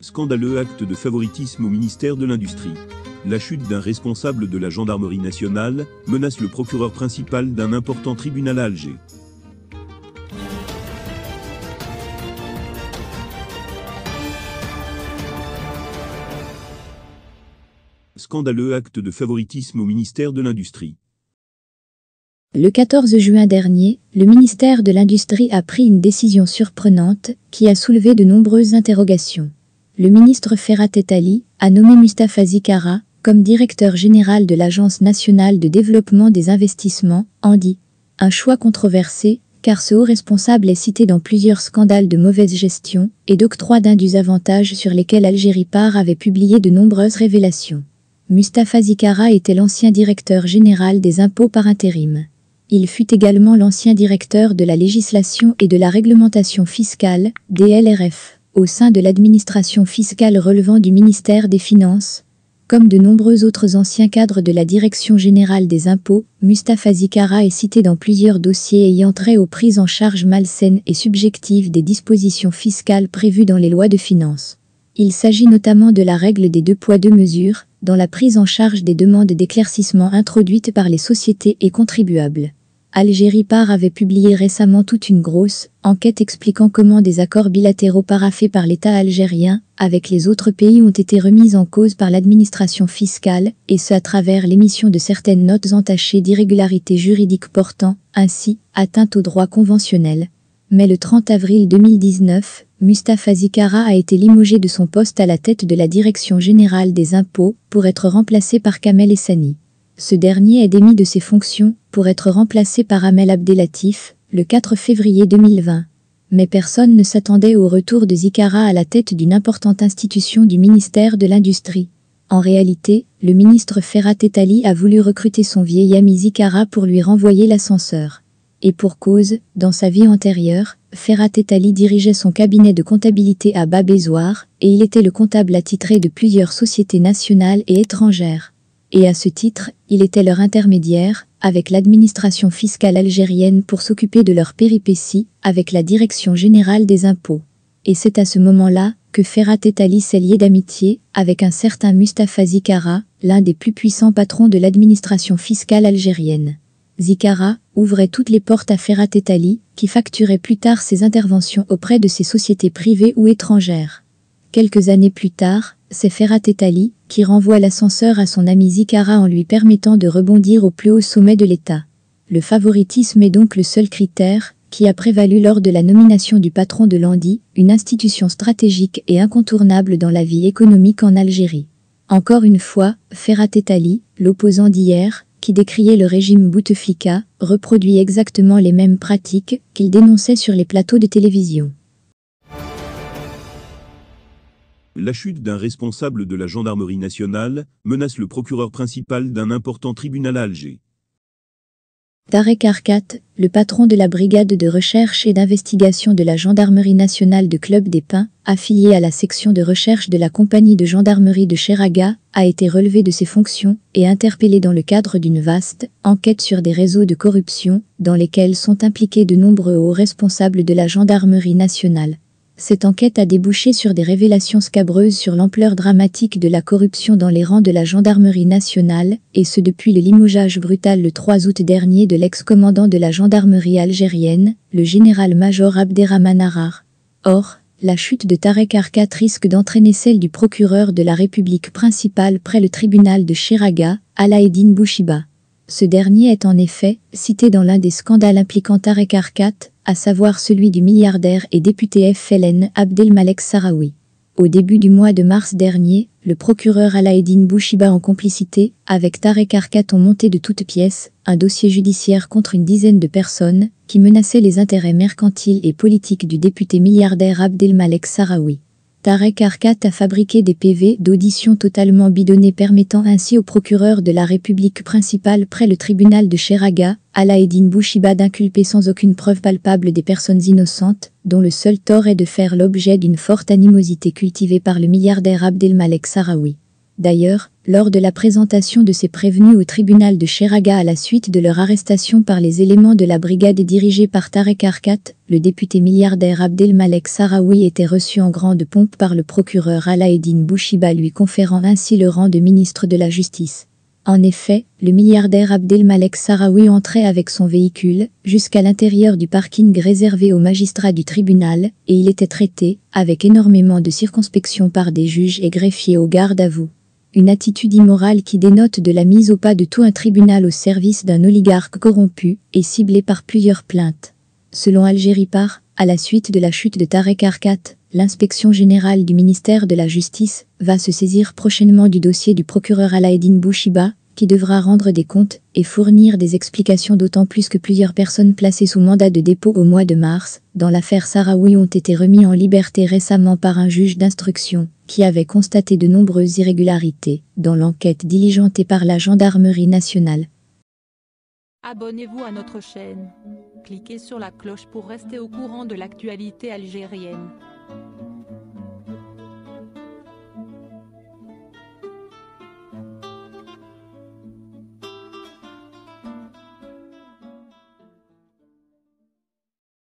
Scandaleux acte de favoritisme au ministère de l'Industrie. La chute d'un responsable de la gendarmerie nationale menace le procureur principal d'un important tribunal à Alger. Scandaleux acte de favoritisme au ministère de l'Industrie. Le 14 juin dernier, le ministère de l'Industrie a pris une décision surprenante qui a soulevé de nombreuses interrogations le ministre Ferrat Etali a nommé Mustafa Zikara comme directeur général de l'Agence nationale de développement des investissements, ANDI. Un choix controversé, car ce haut responsable est cité dans plusieurs scandales de mauvaise gestion et d'octroi d'indus avantages sur lesquels Algérie Par avait publié de nombreuses révélations. Mustafa Zikara était l'ancien directeur général des impôts par intérim. Il fut également l'ancien directeur de la législation et de la réglementation fiscale, DLRF au sein de l'administration fiscale relevant du ministère des Finances, comme de nombreux autres anciens cadres de la Direction générale des impôts, Mustafa Zikara est cité dans plusieurs dossiers ayant trait aux prises en charge malsaines et subjectives des dispositions fiscales prévues dans les lois de finances. Il s'agit notamment de la règle des deux poids deux mesures, dans la prise en charge des demandes d'éclaircissement introduites par les sociétés et contribuables. Algérie Par avait publié récemment toute une grosse enquête expliquant comment des accords bilatéraux paraffés par l'État algérien avec les autres pays ont été remis en cause par l'administration fiscale, et ce à travers l'émission de certaines notes entachées d'irrégularités juridiques portant, ainsi, atteinte au droit conventionnel. Mais le 30 avril 2019, Mustafa Zikara a été limogé de son poste à la tête de la Direction générale des impôts pour être remplacé par Kamel Essani. Ce dernier est démis de ses fonctions pour être remplacé par Amel Abdelatif le 4 février 2020. Mais personne ne s'attendait au retour de Zikara à la tête d'une importante institution du ministère de l'Industrie. En réalité, le ministre Ferrat Etali a voulu recruter son vieil ami Zikara pour lui renvoyer l'ascenseur. Et pour cause, dans sa vie antérieure, Ferrat Etali dirigeait son cabinet de comptabilité à Babézoir, et il était le comptable attitré de plusieurs sociétés nationales et étrangères et à ce titre, il était leur intermédiaire avec l'administration fiscale algérienne pour s'occuper de leurs péripéties avec la Direction générale des impôts. Et c'est à ce moment-là que Ferrat Etali s'est lié d'amitié avec un certain Mustapha Zikara, l'un des plus puissants patrons de l'administration fiscale algérienne. Zikara ouvrait toutes les portes à Ferrat Etali, qui facturait plus tard ses interventions auprès de ses sociétés privées ou étrangères. Quelques années plus tard, c'est Ferrat Etali qui renvoie l'ascenseur à son ami Zikara en lui permettant de rebondir au plus haut sommet de l'État. Le favoritisme est donc le seul critère qui a prévalu lors de la nomination du patron de l'Andi, une institution stratégique et incontournable dans la vie économique en Algérie. Encore une fois, Ferrat Etali, l'opposant d'hier, qui décriait le régime Bouteflika, reproduit exactement les mêmes pratiques qu'il dénonçait sur les plateaux de télévision. la chute d'un responsable de la gendarmerie nationale menace le procureur principal d'un important tribunal à Alger. Tarek Arkat, le patron de la brigade de recherche et d'investigation de la gendarmerie nationale de Club des Pins, affilié à la section de recherche de la compagnie de gendarmerie de Cheraga, a été relevé de ses fonctions et interpellé dans le cadre d'une vaste enquête sur des réseaux de corruption dans lesquels sont impliqués de nombreux hauts responsables de la gendarmerie nationale. Cette enquête a débouché sur des révélations scabreuses sur l'ampleur dramatique de la corruption dans les rangs de la gendarmerie nationale, et ce depuis le limogeage brutal le 3 août dernier de l'ex-commandant de la gendarmerie algérienne, le général-major Abderrahman Arar. Or, la chute de Tarek Arkat risque d'entraîner celle du procureur de la République principale près le tribunal de Chiraga, Alaeddine Bouchiba. Ce dernier est en effet cité dans l'un des scandales impliquant Tarek Arkat, à savoir celui du milliardaire et député FLN Abdelmalek Sarawi. Au début du mois de mars dernier, le procureur Alaeddin Bouchiba en complicité avec Tarek Arkat ont monté de toutes pièces un dossier judiciaire contre une dizaine de personnes qui menaçaient les intérêts mercantiles et politiques du député milliardaire Abdelmalek Sarawi. Tarek Arkat a fabriqué des PV d'audition totalement bidonnés permettant ainsi au procureur de la République principale près le tribunal de Cheraga, Alaeddin Bouchiba d'inculper sans aucune preuve palpable des personnes innocentes, dont le seul tort est de faire l'objet d'une forte animosité cultivée par le milliardaire Abdelmalek Sarawi. D'ailleurs, lors de la présentation de ces prévenus au tribunal de Cheraga à la suite de leur arrestation par les éléments de la brigade dirigée par Tarek Arkat, le député milliardaire Abdelmalek Saraoui était reçu en grande pompe par le procureur Alaeddin Bouchiba lui conférant ainsi le rang de ministre de la Justice. En effet, le milliardaire Abdelmalek Saraoui entrait avec son véhicule jusqu'à l'intérieur du parking réservé aux magistrats du tribunal et il était traité avec énormément de circonspection par des juges et greffiers aux garde à vous une attitude immorale qui dénote de la mise au pas de tout un tribunal au service d'un oligarque corrompu et ciblé par plusieurs plaintes. Selon Algérie Par, à la suite de la chute de Tarek Arkat, l'inspection générale du ministère de la Justice va se saisir prochainement du dossier du procureur Alaïdine Bouchiba, qui devra rendre des comptes et fournir des explications d'autant plus que plusieurs personnes placées sous mandat de dépôt au mois de mars dans l'affaire Saraoui ont été remis en liberté récemment par un juge d'instruction qui avait constaté de nombreuses irrégularités dans l'enquête diligentée par la gendarmerie nationale. Abonnez-vous à notre chaîne. Cliquez sur la cloche pour rester au courant de l'actualité algérienne.